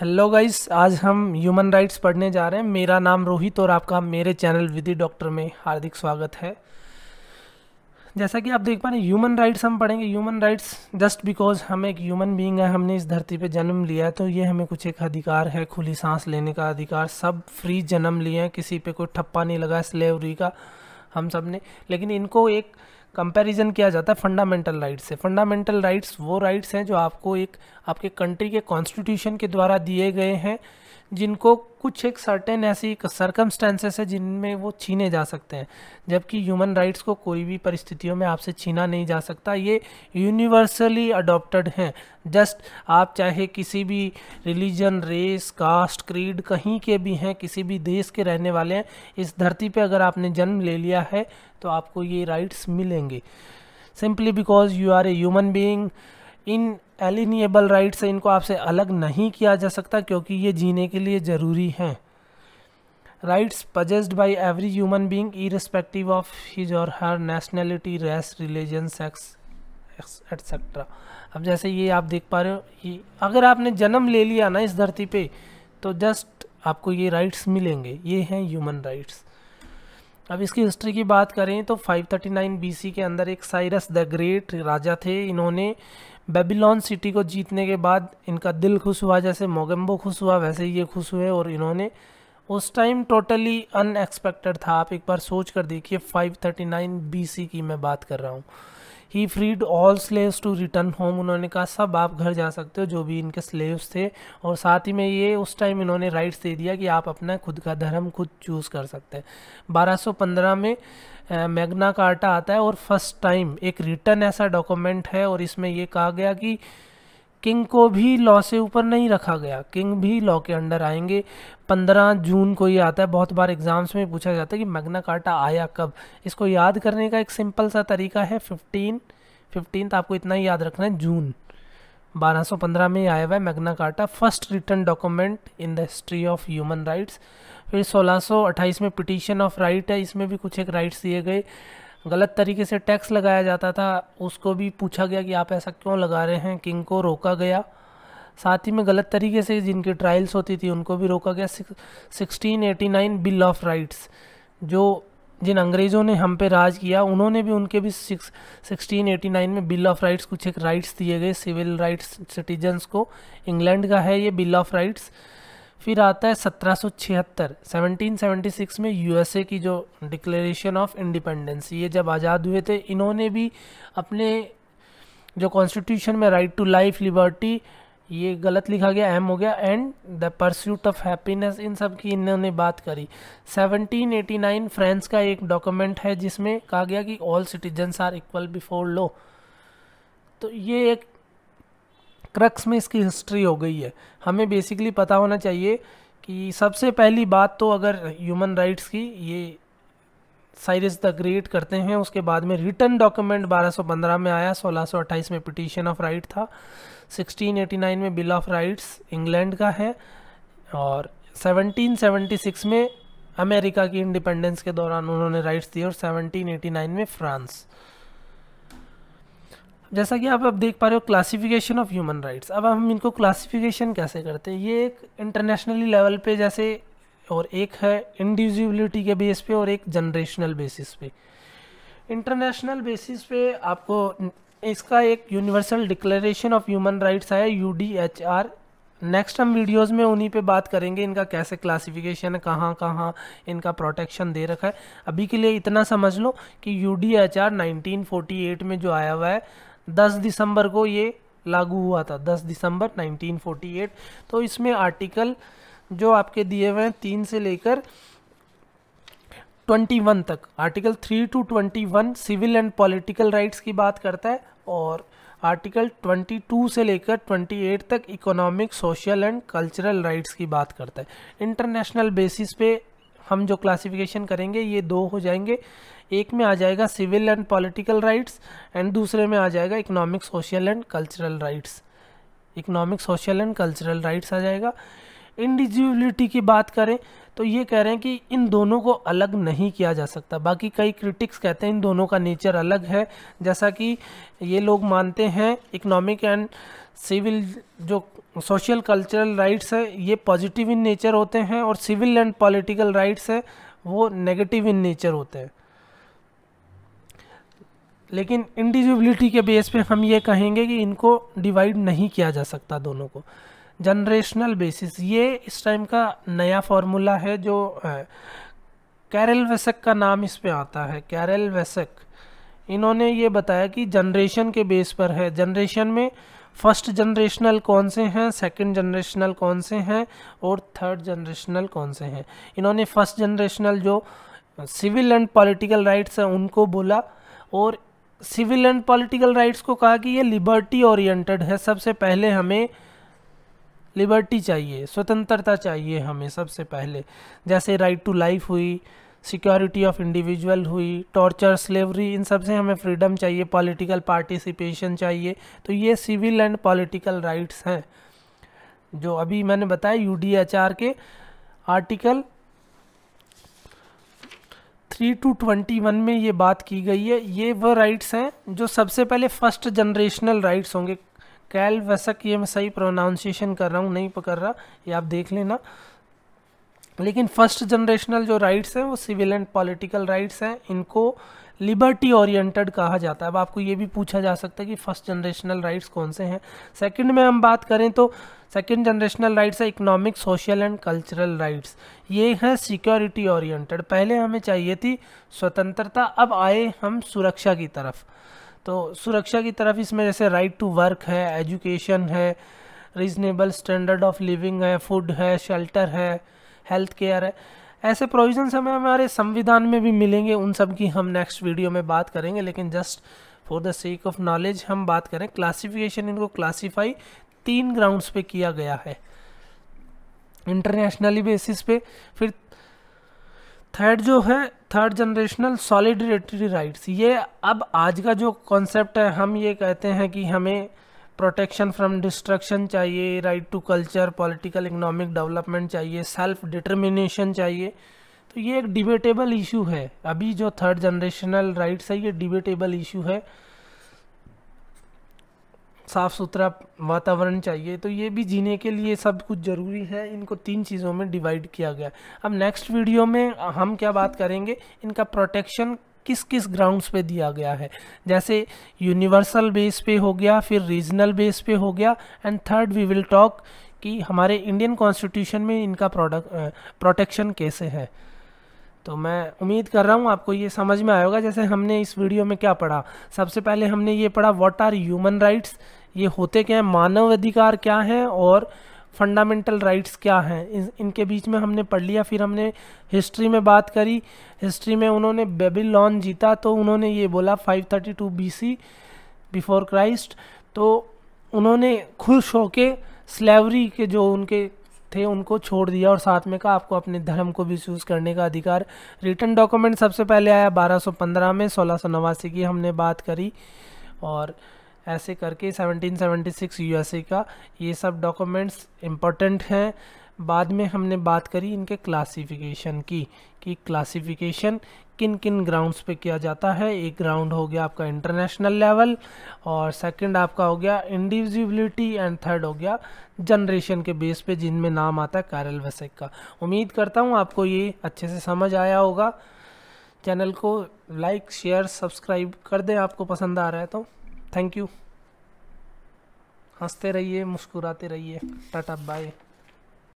hello guys आज हम human rights पढ़ने जा रहे हैं मेरा नाम रोहित और आपका मेरे चैनल विधि डॉक्टर में हार्दिक स्वागत है जैसा कि आप देख पा रहे हैं ह्यूमन राइट्स हम पढ़ेंगे ह्यूमन राइट्स जस्ट बिकॉज हम एक ह्यूमन बीइंग है हमने इस धरती पे जन्म लिया है तो ये हमें कुछ एक अधिकार है खुली सांस लेने का अधिकार सब फ्री जन्म लिए हैं किसी पे कोई ठप्पा नहीं लगा स्लेवरी का हम सब ने लेकिन इनको एक कंपैरिजन किया जाता है फंडामेंटल राइट्स से फंडामेंटल राइट्स वो राइट्स हैं जो आपको एक आपके कंट्री के कॉन्स्टिट्यूशन के द्वारा दिए गए हैं जिनको कुछ एक सर्टेन ऐसी सर्कमस्टेंसेस है जिनमें वो छीने जा सकते हैं जबकि ह्यूमन राइट्स को कोई भी परिस्थितियों में आपसे छीना नहीं जा सकता ये यूनिवर्सली अडॉप्टड हैं जस्ट आप चाहे किसी भी रिलीजन रेस कास्ट क्रीड कहीं के भी हैं किसी भी देश के रहने वाले हैं इस धरती पर अगर आपने जन्म ले लिया है तो आपको ये राइट्स मिलेंगे simply because you are a human being inalienable right से इनको आपसे अलग नहीं किया जा सकता क्योंकि ये जीने के लिए ज़रूरी हैं rights possessed by every human being irrespective of his or her nationality race religion sex etcetera अब जैसे ये आप देख पा रहे हो ये अगर आपने जन्म ले लिया ना इस धरती पे तो जस्ट आपको ये राइट्स मिलेंगे ये हैं ह्यूमन राइट्स अब इसकी हिस्ट्री की बात करें तो 539 बीसी के अंदर एक साइरस द ग्रेट राजा थे इन्होंने बेबीलोन सिटी को जीतने के बाद इनका दिल खुश हुआ जैसे मोगम्बो खुश हुआ वैसे ही ये खुश हुए और इन्होंने उस टाइम टोटली अनएक्सपेक्टेड था आप एक बार सोच कर देखिए 539 बीसी की मैं बात कर रहा हूँ ही freed all slaves to return home उन्होंने कहा सब आप घर जा सकते हो जो भी इनके स्लेव्स थे और साथ ही में ये उस टाइम इन्होंने राइट्स दे दिया कि आप अपना खुद का धर्म खुद चूज़ कर सकते हैं 1215 में मैग्ना कार्टा आता है और फर्स्ट टाइम एक रिटर्न ऐसा डॉक्यूमेंट है और इसमें ये कहा गया कि किंग को भी लॉ से ऊपर नहीं रखा गया किंग भी लॉ के अंडर आएंगे 15 जून को ये आता है बहुत बार एग्जाम्स में पूछा जाता है कि मैग्ना कार्टा आया कब इसको याद करने का एक सिंपल सा तरीका है फिफ्टीन आपको इतना ही याद रखना है जून 1215 में आया हुआ है Magna Carta first written document in the history of human rights फिर 1628 में पिटीशन ऑफ राइट है इसमें भी कुछ एक राइट्स दिए गए गलत तरीके से टैक्स लगाया जाता था उसको भी पूछा गया कि आप ऐसा क्यों लगा रहे हैं किंग को रोका गया साथ ही में गलत तरीके से जिनकी ट्रायल्स होती थी उनको भी रोका गया sixteen eighty nine bill of rights जो जिन अंग्रेज़ों ने हम पे राज किया उन्होंने भी उनके भी सिक्स सिक्सटीन एटी नाइन में बिल ऑफ राइट्स कुछ एक राइट्स दिए गए सिविल राइट्स सिटीजन्स को इंग्लैंड का है ये बिल ऑफ राइट्स फिर आता है सत्रह सौ छिहत्तर सेवनटीन सेवेंटी सिक्स में यूएसए की जो डिक्लेरेशन ऑफ इंडिपेंडेंस ये जब आज़ाद हुए थे इन्होंने भी अपने जो कॉन्स्टिट्यूशन में राइट टू लाइफ लिबर्टी ये गलत लिखा गया एम हो गया and the pursuit of happiness इन सब की इन्होंने बात करी 1789 फ्रांस का एक डॉक्यूमेंट है जिसमें कहा गया कि all citizens are equal before law तो ये एक क्रक्स में इसकी हिस्ट्री हो गई है हमें बेसिकली पता होना चाहिए कि सबसे पहली बात तो अगर ह्यूमन राइट्स की ये साइरिस द ग्रेट करते हैं उसके बाद में रिटर्न डॉक्यूमेंट 1215 में आया 1628 में पिटीशन ऑफ राइट था 1689 में बिल ऑफ राइट्स इंग्लैंड का है और 1776 में अमेरिका की इंडिपेंडेंस के दौरान उन्होंने राइट्स दिए और 1789 में फ्रांस जैसा कि आप अब देख पा रहे हो क्लासिफिकेशन ऑफ ह्यूमन राइट्स अब हम इनको क्लासिफिकेशन कैसे करते हैं ये एक इंटरनेशनली लेवल पे जैसे और एक है इंडिविजुअलिटी के बेस पे और एक जनरेशनल बेसिस पे इंटरनेशनल बेसिस पे आपको इसका एक universal declaration of human rights आया U D H R next हम वीडियोस में उन्हीं पे बात करेंगे इनका कैसे क्लासिफिकेशन है कहाँ कहाँ इनका प्रोटेक्शन दे रखा है अभी के लिए इतना समझ लो कि U D H R nineteen forty eight में जो आया हुआ है दस दिसंबर को ये लागू हुआ था दस दिसंबर नाइनटीन फोर्टी एट तो इसमें आर्टिकल जो आपके दिए हुए हैं तीन से लेकर 21 तक article 3 to 21 civil and political rights की बात करता है और आर्टिकल 22 से लेकर 28 तक economic social and cultural rights की बात करता है इंटरनेशनल बेसिस पे हम जो क्लासिफिकेशन करेंगे ये दो हो जाएंगे एक में आ जाएगा civil and political rights and दूसरे में आ जाएगा economic social and cultural rights economic social and cultural rights आ जाएगा इंडिविजुअलिटी की बात करें तो ये कह रहे हैं कि इन दोनों को अलग नहीं किया जा सकता बाकी कई क्रिटिक्स कहते हैं इन दोनों का नेचर अलग है जैसा कि ये लोग मानते हैं इकोनॉमिक एंड सिविल जो सोशल कल्चरल राइट्स है ये पॉजिटिव इन नेचर होते हैं और सिविल एंड पॉलिटिकल राइट्स है वो नेगेटिव इन नेचर होते हैं लेकिन इंडिविजुअलिटी के बेस पे हम ये कहेंगे कि इनको डिवाइड नहीं किया जा सकता दोनों को जनरेशनल बेसिस ये इस टाइम का नया फार्मूला है जो कैरल वेसक का नाम इस पे आता है कैरल वेसक इन्होंने ये बताया कि जनरेशन के बेस पर है जनरेशन में फर्स्ट जनरेशनल कौन से हैं सेकंड जनरेशनल कौन से हैं और थर्ड जनरेशनल कौन से हैं इन्होंने फर्स्ट जनरेशनल जो सिविल एंड पॉलिटिकल राइट्स हैं उनको बोला और सिविल एंड पॉलिटिकल राइट्स को कहा कि ये लिबर्टी ओरिएंटेड है सबसे पहले हमें लिबर्टी चाहिए स्वतंत्रता चाहिए हमें सबसे पहले जैसे राइट टू लाइफ हुई सिक्योरिटी ऑफ इंडिविजुअल हुई टॉर्चर स्लेवरी इन सब से हमें फ्रीडम चाहिए पॉलिटिकल पार्टिसिपेशन चाहिए तो ये सिविल एंड पॉलिटिकल राइट्स हैं जो अभी मैंने बताया यू के article three to twenty one में ये बात की गई है ये वो राइट्स हैं जो सबसे पहले फर्स्ट जनरेशनल राइट्स होंगे कैल वसक ये मैं सही प्रोनाउंसिएशन कर रहा हूँ नहीं पकड़ रहा ये आप देख लेना लेकिन फर्स्ट जनरेशनल जो राइट्स हैं वो सिविल एंड पॉलिटिकल राइट्स हैं इनको लिबर्टी ओरिएंटेड कहा जाता है अब आपको ये भी पूछा जा सकता है कि फर्स्ट जनरेशनल राइट्स कौन से हैं सेकंड में हम बात करें तो सेकंड जनरेशनल राइट्स है economic social and cultural rights ये हैं सिक्योरिटी ओरिएंटेड पहले हमें चाहिए थी स्वतंत्रता अब आए हम सुरक्षा की तरफ तो सुरक्षा की तरफ इसमें जैसे राइट टू वर्क है एजुकेशन है रीजनेबल स्टैंडर्ड ऑफ लिविंग है फूड है शेल्टर है हेल्थ केयर है ऐसे प्रोविजंस हमें हमारे संविधान में भी मिलेंगे उन सब की हम नेक्स्ट वीडियो में बात करेंगे लेकिन just for the sake of knowledge हम बात करें क्लासिफिकेशन इनको क्लासीफाई तीन ग्राउंड्स पे किया गया है इंटरनेशनली बेसिस पे फिर थर्ड जो है थर्ड जनरेशनल सॉलिडरेटरी राइट्स ये अब आज का जो कॉन्सेप्ट है हम ये कहते हैं कि हमें प्रोटेक्शन फ्रॉम डिस्ट्रक्शन चाहिए right to culture political economic development चाहिए सेल्फ डिटर्मिनेशन चाहिए तो ये एक डिबेटेबल इशू है अभी जो थर्ड जनरेशनल राइट्स है ये डिबेटेबल इशू है साफ़ सुथरा वातावरण चाहिए तो ये भी जीने के लिए सब कुछ ज़रूरी है इनको तीन चीज़ों में डिवाइड किया गया अब नेक्स्ट वीडियो में हम क्या बात करेंगे इनका प्रोटेक्शन किस किस ग्राउंड्स पे दिया गया है जैसे यूनिवर्सल बेस पे हो गया फिर रीजनल बेस पे हो गया and third we will talk कि हमारे इंडियन कॉन्स्टिट्यूशन में इनका प्रोडक्ट प्रोटेक्शन कैसे है तो मैं उम्मीद कर रहा हूँ आपको ये समझ में आएगा जैसे हमने इस वीडियो में क्या पढ़ा सबसे पहले हमने ये पढ़ा व्हाट आर ह्यूमन राइट्स ये होते क्या हैं मानव अधिकार क्या हैं और फंडामेंटल राइट्स क्या हैं इन, इनके बीच में हमने पढ़ लिया फिर हमने हिस्ट्री में बात करी हिस्ट्री में उन्होंने बेबीलोन जीता तो उन्होंने ये बोला 532 सी बिफोर क्राइस्ट तो उन्होंने खुश होके स्लेवरी के जो उनके थे उनको छोड़ दिया और साथ में कहा आपको अपने धर्म को भी चूज़ करने का अधिकार रिटर्न डॉक्यूमेंट सबसे पहले आया 1215 में सोलह की हमने बात करी और ऐसे करके 1776 यूएसए का ये सब डॉक्यूमेंट्स इम्पोर्टेंट हैं बाद में हमने बात करी इनके क्लासिफिकेशन की कि क्लासिफिकेशन किन किन ग्राउंड्स पे किया जाता है एक ग्राउंड हो गया आपका इंटरनेशनल लेवल और सेकंड आपका हो गया इंडिविजिबिलिटी एंड थर्ड हो गया जनरेशन के बेस पे जिनमें नाम आता है कारल वसेक का उम्मीद करता हूँ आपको ये अच्छे से समझ आया होगा चैनल को लाइक शेयर सब्सक्राइब कर दें आपको पसंद आ रहा है तो थैंक यू हंसते रहिए मुस्कुराते रहिए टाटा बाय